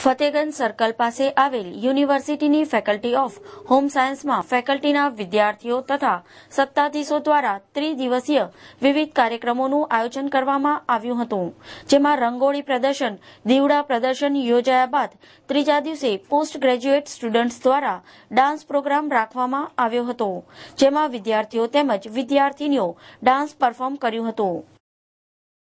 Fatehganj circle પાસે આવેલ યુનિવર્સિટીની ફેકલ્ટી ઓફ હોમ સાયન્સમાં ફેકલ્ટીના વિદ્યાર્થીઓ તથા સત્તાધીશો દ્વારા ત્રિદિવસીય વિવિધ કાર્યક્રમોનું આયોજન કરવામાં આવ્યું હતું જેમાં રંગોળી પ્રદર્શન દીવડા પ્રદર્શન યોજાયા બાદ ત્રીજા દિવસે પોસ્ટ ગ્રેજ્યુએટ સ્ટુડન્ટ્સ દ્વારા ડાન્સ પ્રોગ્રામ રાખવામાં આવ્યો હતો જેમાં વિદ્યાર્થીઓ તેમજ વિદ્યાર્થીનીઓ ડાન્સ પરફોર્મ કર્યું હતું